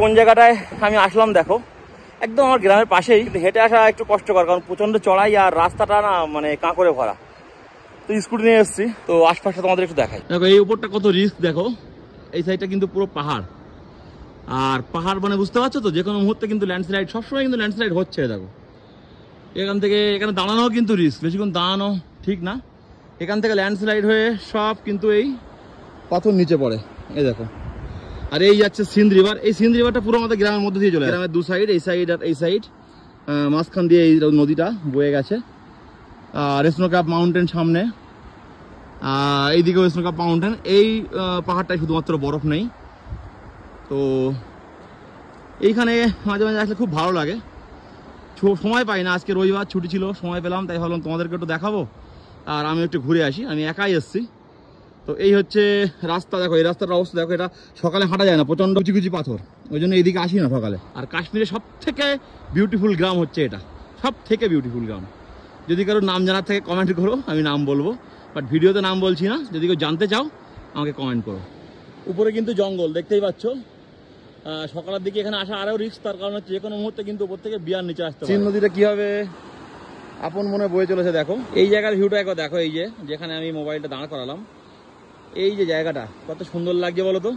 কোন জায়গাটায় আমি আসলাম দেখো একদম আমার গ্রামের পাশেই হেঁটে আসা একটু কষ্টকর কারণ প্রচণ্ড চড়াই আর রাস্তাটা না মানে কাঁকড়ে ভরা তো স্কুটি নিয়ে এসেছি তো আশপাশে তোমাদের একটু দেখাই দেখো এই উপরটা কত রিস্ক দেখো এই সাইডটা কিন্তু পুরো পাহাড় আর পাহাড় মানে বুঝতে পারছো তো যে কোনো মুহূর্তে কিন্তু ল্যান্ডস্লাইড সবসময় কিন্তু ল্যান্ডস্লাইড হচ্ছে দেখো এখান থেকে এখানে দাঁড়ানো কিন্তু রিস্ক বেশিক্ষণ দাঁড়ানো ঠিক না এখান থেকে ল্যান্ডস্লাইড হয়ে সব কিন্তু এই পাথর নিচে পড়ে এই দেখো আর এই যাচ্ছে সিন্ধ রিভার এই সিন্ধ রিভারটা পুরো আমাদের গ্রামের মধ্যে দিয়ে চলে গ্রামের দু সাইড এই সাইড আর এই সাইড মাঝখান দিয়ে এই নদীটা বয়ে গেছে আর স্নোক্যাপ মাউন্টেন সামনে এইদিকেও স্নোক্যাপ মাউন্টেন এই পাহাড়টায় শুধুমাত্র বরফ নেই তো এইখানে মাঝে মাঝে আসলে খুব ভালো লাগে সময় পাই না আজকে রবিবার ছুটি ছিল সময় পেলাম তাই ভাবলাম তোমাদেরকে একটু দেখাবো আর আমি একটু ঘুরে আসি আমি একাই এসছি তো এই হচ্ছে রাস্তা দেখো এই রাস্তার অবস্থা দেখো এটা সকালে হাঁটা যায় না প্রচণ্ড কুচি পাথর ওই জন্য এইদিকে আসি না সকালে আর কাশ্মীরের সব থেকে বিউটিফুল গ্রাম হচ্ছে এটা সব থেকে বিউটিফুল গ্রাম যদি কারো নাম জানার থেকে কমেন্ট করো আমি নাম বলবো বাট ভিডিওতে নাম বলছি না যদি কেউ জানতে চাও আমাকে কমেন্ট করো উপরে কিন্তু জঙ্গল দেখতেই পাচ্ছ সকালের দিকে এখানে আসা আরও রিস্ক তার কারণ হচ্ছে যে কোনো মুহূর্তে কিন্তু উপর থেকে বিয়ার নিচে আসতে চিন নদীটা কীভাবে আপন মনে বয়ে চলেছে দেখো এই জায়গার ভিউটা একবার দেখো এই যে যেখানে আমি মোবাইলটা দাঁড় করালাম এই যে জায়গাটা কত সুন্দর লাগছে বলো তো